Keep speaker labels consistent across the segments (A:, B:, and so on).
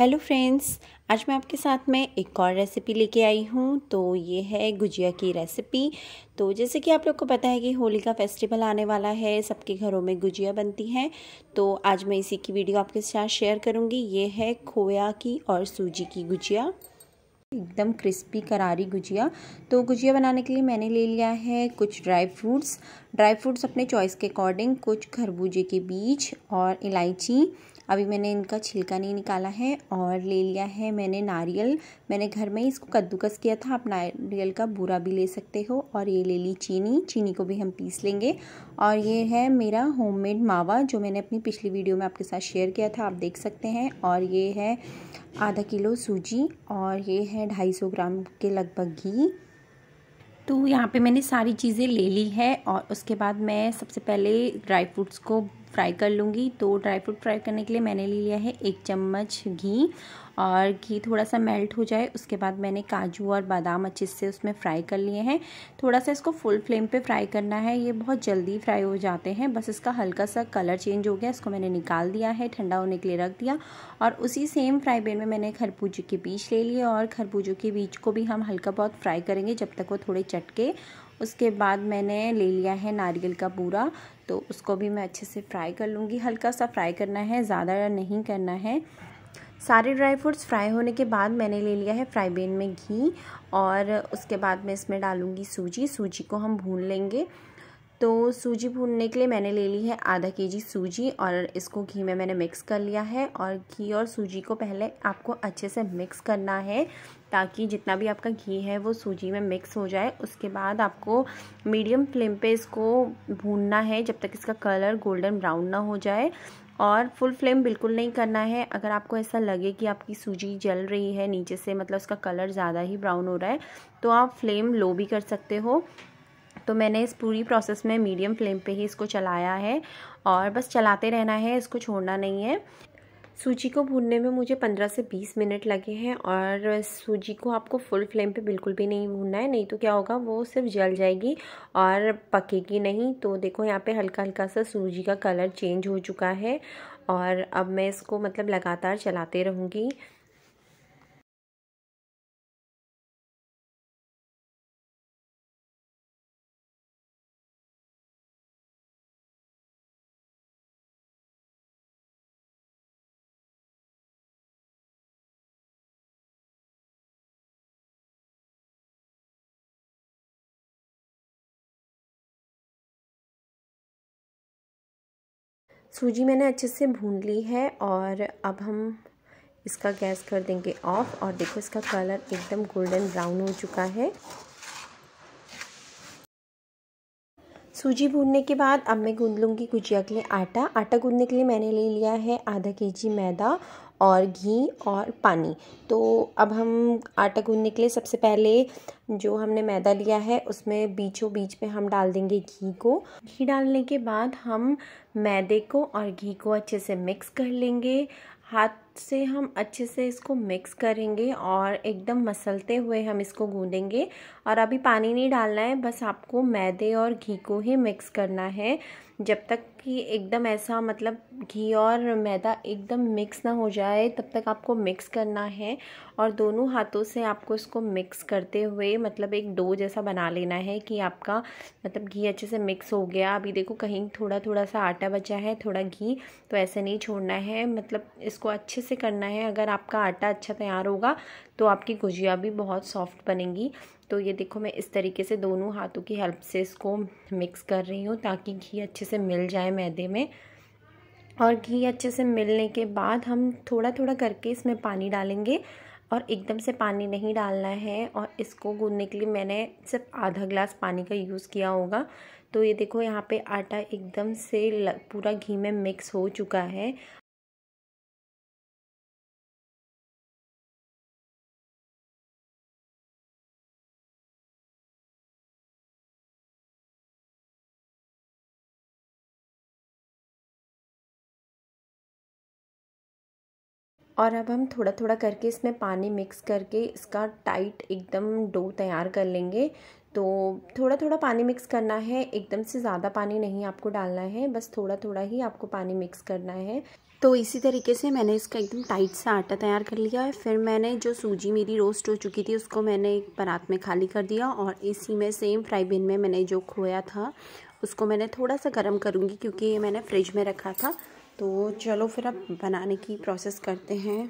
A: hello friends आज मैं आपके साथ में एक और रेसिपी लेके आई हूँ तो ये है गुजिया की रेसिपी तो जैसे कि आप लोग को पता है कि होली का फेस्टिवल आने वाला है सबके घरों में गुजिया बनती है तो आज मैं इसी की वीडियो आपके साथ शेयर करूँगी ये है खोया की और सूजी की गुजिया एकदम क्रिस्पी करारी गुजिया तो गुजिया बनाने के लिए मैंने ले लिया है कुछ ड्राई फ्रूट्स ड्राई फ्रूट्स अपने चॉइस के अकॉर्डिंग कुछ खरबूजे के बीज और इलायची अभी मैंने इनका छिलका नहीं निकाला है और ले लिया है मैंने नारियल मैंने घर में ही इसको कद्दूकस किया था आप नारियल का बुरा भी ले सकते हो और ये ले ली चीनी चीनी को भी हम पीस लेंगे और ये है मेरा होममेड मावा जो मैंने अपनी पिछली वीडियो में आपके साथ शेयर किया था आप देख सकते हैं और ये है आधा किलो सूजी और ये है ढाई सौ ग्राम के लगभग घी तो यहाँ पे मैंने सारी चीज़ें ले ली है और उसके बाद मैं सबसे पहले ड्राई फ्रूट्स को फ्राई कर लूँगी तो ड्राई फ्रूट फ्राई करने के लिए मैंने ले लिया है एक चम्मच घी और घी थोड़ा सा मेल्ट हो जाए उसके बाद मैंने काजू और बादाम अच्छे से उसमें फ्राई कर लिए हैं थोड़ा सा इसको फुल फ्लेम पे फ्राई करना है ये बहुत जल्दी फ्राई हो जाते हैं बस इसका हल्का सा कलर चेंज हो गया इसको मैंने निकाल दिया है ठंडा होने के लिए रख दिया और उसी सेम फ्राई पेन में मैंने खरबूजे के बीज ले लिए और खरबूजों के बीज को भी हम हल्का बहुत फ्राई करेंगे जब तक वो थोड़े चटके उसके बाद मैंने ले लिया है नारियल का पूरा तो उसको भी मैं अच्छे से फ्राई कर लूँगी हल्का सा फ्राई करना है ज़्यादा नहीं करना है सारे ड्राई फ्रूट्स फ्राई होने के बाद मैंने ले लिया है फ्राई बेन में घी और उसके बाद मैं इसमें डालूँगी सूजी सूजी को हम भून लेंगे तो सूजी भूनने के लिए मैंने ले ली है आधा के जी सूजी और इसको घी में मैंने मिक्स कर लिया है और घी और सूजी को पहले आपको अच्छे से मिक्स करना है ताकि जितना भी आपका घी है वो सूजी में मिक्स हो जाए उसके बाद आपको मीडियम फ्लेम पे इसको भूनना है जब तक इसका कलर गोल्डन ब्राउन ना हो जाए और फुल फ्लेम बिल्कुल नहीं करना है अगर आपको ऐसा लगे कि आपकी सूजी जल रही है नीचे से मतलब उसका कलर ज़्यादा ही ब्राउन हो रहा है तो आप फ्लेम लो भी कर सकते हो तो मैंने इस पूरी प्रोसेस में मीडियम फ्लेम पे ही इसको चलाया है और बस चलाते रहना है इसको छोड़ना नहीं है सूजी को भूनने में मुझे 15 से 20 मिनट लगे हैं और सूजी को आपको फुल फ्लेम पे बिल्कुल भी नहीं भूनना है नहीं तो क्या होगा वो सिर्फ जल जाएगी और पकेगी नहीं तो देखो यहाँ पे हल्का हल्का सा सूजी का कलर चेंज हो चुका है और अब मैं इसको मतलब लगातार चलाते रहूँगी सूजी मैंने अच्छे से भून ली है और अब हम इसका गैस कर देंगे ऑफ़ और देखो इसका कलर एकदम गोल्डन ब्राउन हो चुका है सूजी भूनने के बाद अब मैं गूंद लूँगी गुजिया के लिए आटा आटा गूंदने के लिए मैंने ले लिया है आधा के जी मैदा और घी और पानी तो अब हम आटा गूंदने के लिए सबसे पहले जो हमने मैदा लिया है उसमें बीचों बीच में हम डाल देंगे घी को घी डालने के बाद हम मैदे को और घी को अच्छे से मिक्स कर लेंगे हाथ से हम अच्छे से इसको मिक्स करेंगे और एकदम मसलते हुए हम इसको गूंदेंगे और अभी पानी नहीं डालना है बस आपको मैदे और घी को ही मिक्स करना है जब तक कि एकदम ऐसा मतलब घी और मैदा एकदम मिक्स ना हो जाए तब तक आपको मिक्स करना है और दोनों हाथों से आपको इसको मिक्स करते हुए मतलब एक डो जैसा बना लेना है कि आपका मतलब घी अच्छे से मिक्स हो गया अभी देखो कहीं थोड़ा थोड़ा सा आटा बचा है थोड़ा घी तो ऐसे नहीं छोड़ना है मतलब इसको अच्छे से करना है अगर आपका आटा अच्छा तैयार होगा तो आपकी गुजिया भी बहुत सॉफ्ट बनेगी तो ये देखो मैं इस तरीके से दोनों हाथों की हेल्प से इसको मिक्स कर रही हूँ ताकि घी अच्छे से मिल जाए मैदे में और घी अच्छे से मिलने के बाद हम थोड़ा थोड़ा करके इसमें पानी डालेंगे और एकदम से पानी नहीं डालना है और इसको गूंदने के लिए मैंने सिर्फ आधा ग्लास पानी का यूज़ किया होगा तो ये देखो यहाँ पे आटा एकदम से पूरा घी में मिक्स हो चुका है और अब हम थोड़ा थोड़ा करके इसमें पानी मिक्स करके इसका टाइट एकदम डो तैयार कर लेंगे तो थोड़ा थोड़ा पानी मिक्स करना है एकदम से ज़्यादा पानी नहीं आपको डालना है बस थोड़ा थोड़ा ही आपको पानी मिक्स करना है तो इसी तरीके से मैंने इसका एकदम टाइट सा आटा तैयार कर लिया है फिर मैंने जो सूजी मेरी रोस्ट हो चुकी थी उसको मैंने एक परात में खाली कर दिया और इसी में सेम फ्राई बिन में मैंने जो खोया था उसको मैंने थोड़ा सा गर्म करूँगी क्योंकि ये मैंने फ्रिज में रखा था तो चलो फिर अब बनाने की प्रोसेस करते हैं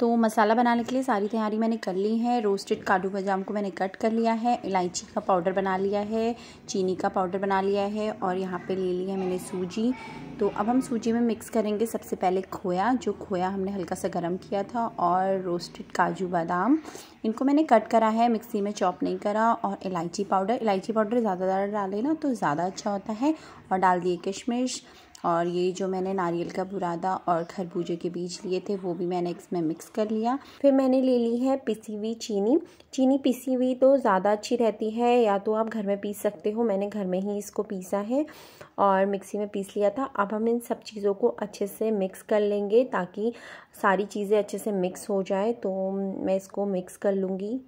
A: तो मसाला बनाने के लिए सारी तैयारी मैंने कर ली है रोस्टेड काजू बादाम को मैंने कट कर लिया है इलायची का पाउडर बना लिया है चीनी का पाउडर बना लिया है और यहाँ पे ले लिया है मैंने सूजी तो अब हम सूजी में मिक्स करेंगे सबसे पहले खोया जो खोया हमने हल्का सा गर्म किया था और रोस्टेड काजू बादाम इनको मैंने कट करा है मिक्सी में चॉप नहीं करा और इलायची पाउडर इलायची पाउडर ज़्यादा ज़्यादा डाले ना तो ज़्यादा अच्छा होता है और डाल दिए किशमिश और ये जो मैंने नारियल का बुरादा और खरबूजे के बीज लिए थे वो भी मैंने इसमें मिक्स कर लिया फिर मैंने ले ली है पिसी हुई चीनी चीनी पिसी हुई तो ज़्यादा अच्छी रहती है या तो आप घर में पीस सकते हो मैंने घर में ही इसको पीसा है और मिक्सी में पीस लिया था अब हम इन सब चीज़ों को अच्छे से मिक्स कर लेंगे ताकि सारी चीज़ें अच्छे से मिक्स हो जाए तो मैं इसको मिक्स कर लूँगी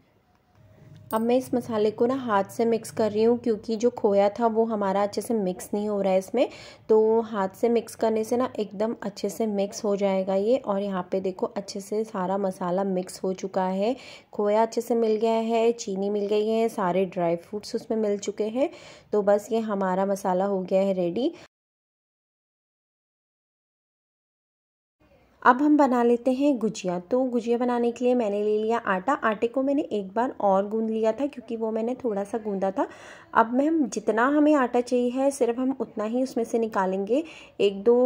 A: अब मैं इस मसाले को ना हाथ से मिक्स कर रही हूँ क्योंकि जो खोया था वो हमारा अच्छे से मिक्स नहीं हो रहा है इसमें तो हाथ से मिक्स करने से ना एकदम अच्छे से मिक्स हो जाएगा ये और यहाँ पे देखो अच्छे से सारा मसाला मिक्स हो चुका है खोया अच्छे से मिल गया है चीनी मिल गई है सारे ड्राई फ्रूट्स उसमें मिल चुके हैं तो बस ये हमारा मसाला हो गया है रेडी अब हम बना लेते हैं गुजिया तो गुजिया बनाने के लिए मैंने ले लिया आटा आटे को मैंने एक बार और गूंद लिया था क्योंकि वो मैंने थोड़ा सा गूंदा था अब मैम जितना हमें आटा चाहिए है सिर्फ हम उतना ही उसमें से निकालेंगे एक दो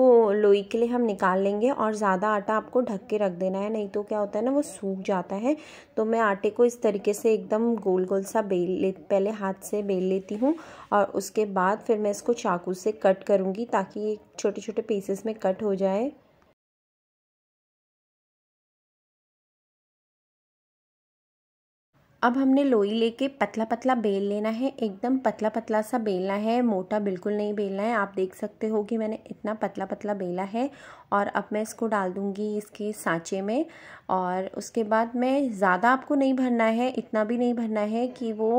A: लोई के लिए हम निकाल लेंगे और ज़्यादा आटा आपको ढक के रख देना है नहीं तो क्या होता है ना वो सूख जाता है तो मैं आटे को इस तरीके से एकदम गोल गोल सा बेल ले पहले हाथ से बेल लेती हूँ और उसके बाद फिर मैं इसको चाकू से कट करूँगी ताकि छोटे छोटे पीसेस में कट हो जाए अब हमने लोई लेके पतला पतला बेल लेना है एकदम पतला पतला सा बेलना है मोटा बिल्कुल नहीं बेलना है आप देख सकते हो कि मैंने इतना पतला पतला बेला है और अब मैं इसको डाल दूँगी इसके सांचे में और उसके बाद मैं ज़्यादा आपको नहीं भरना है इतना भी नहीं भरना है कि वो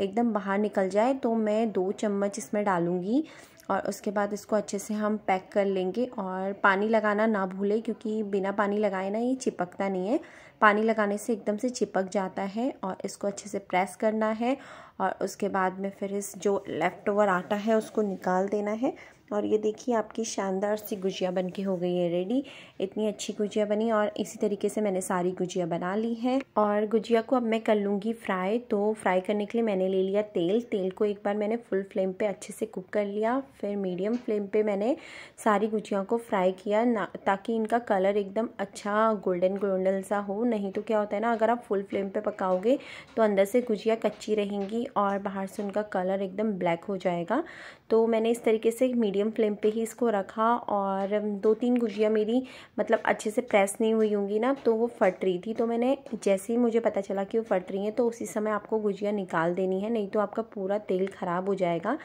A: एकदम बाहर निकल जाए तो मैं दो चम्मच इसमें डालूँगी और उसके बाद इसको अच्छे से हम पैक कर लेंगे और पानी लगाना ना भूलें क्योंकि बिना पानी लगाए ना ये चिपकता नहीं है पानी लगाने से एकदम से चिपक जाता है और इसको अच्छे से प्रेस करना है और उसके बाद में फिर इस जो लेफ़्ट ओवर आटा है उसको निकाल देना है और ये देखिए आपकी शानदार सी गुजिया बन के हो गई है रेडी इतनी अच्छी गुजिया बनी और इसी तरीके से मैंने सारी गुजिया बना ली है और गुजिया को अब मैं कर लूँगी फ्राई तो फ्राई करने के लिए मैंने ले लिया तेल तेल को एक बार मैंने फुल फ्लेम पर अच्छे से कुक कर लिया फिर मीडियम फ्लेम पर मैंने सारी गुजिया को फ्राई किया ना ताकि इनका कलर एकदम अच्छा गोल्डन गोल्डन सा हो नहीं तो क्या होता है ना अगर आप फुल फ्लेम पर पकाओगे तो अंदर से गुजिया कच्ची रहेंगी और बाहर से उनका कलर एकदम ब्लैक हो जाएगा तो मैंने इस तरीके से मीडियम फ्लेम पे ही इसको रखा और दो तीन गुजिया मेरी मतलब अच्छे से प्रेस नहीं हुई होंगी ना तो वो फट रही थी तो मैंने जैसे ही मुझे पता चला कि वो फट रही है तो उसी समय आपको गुजिया निकाल देनी है नहीं तो आपका पूरा तेल ख़राब हो जाएगा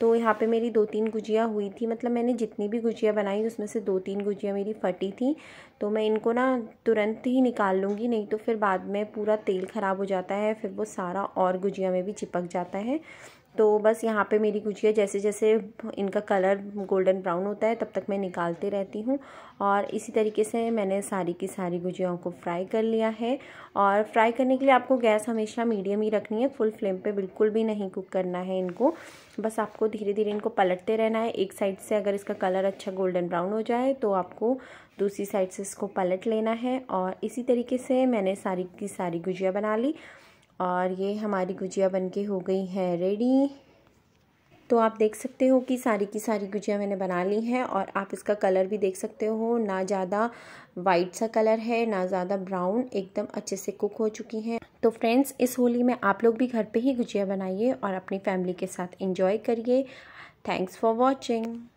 A: तो यहाँ पे मेरी दो तीन गुजिया हुई थी मतलब मैंने जितनी भी गुजिया बनाई उसमें से दो तीन गुजिया मेरी फटी थी तो मैं इनको ना तुरंत ही निकाल लूँगी नहीं तो फिर बाद में पूरा तेल ख़राब हो जाता है फिर वो सारा और गुजिया में भी चिपक जाता है तो बस यहाँ पे मेरी गुजिया जैसे जैसे इनका कलर गोल्डन ब्राउन होता है तब तक मैं निकालते रहती हूँ और इसी तरीके से मैंने सारी की सारी गुजियाओं को फ्राई कर लिया है और फ्राई करने के लिए आपको गैस हमेशा मीडियम ही रखनी है फुल फ्लेम पे बिल्कुल भी नहीं कुक करना है इनको बस आपको धीरे धीरे इनको पलटते रहना है एक साइड से अगर इसका कलर अच्छा गोल्डन ब्राउन हो जाए तो आपको दूसरी साइड से इसको पलट लेना है और इसी तरीके से मैंने सारी की सारी गुजिया बना ली और ये हमारी गुजिया बनके हो गई है रेडी तो आप देख सकते हो कि सारी की सारी गुजिया मैंने बना ली हैं और आप इसका कलर भी देख सकते हो ना ज़्यादा वाइट सा कलर है ना ज़्यादा ब्राउन एकदम अच्छे से कुक हो चुकी हैं तो फ्रेंड्स इस होली में आप लोग भी घर पे ही गुजिया बनाइए और अपनी फैमिली के साथ इंजॉय करिए थैंक्स फॉर वॉचिंग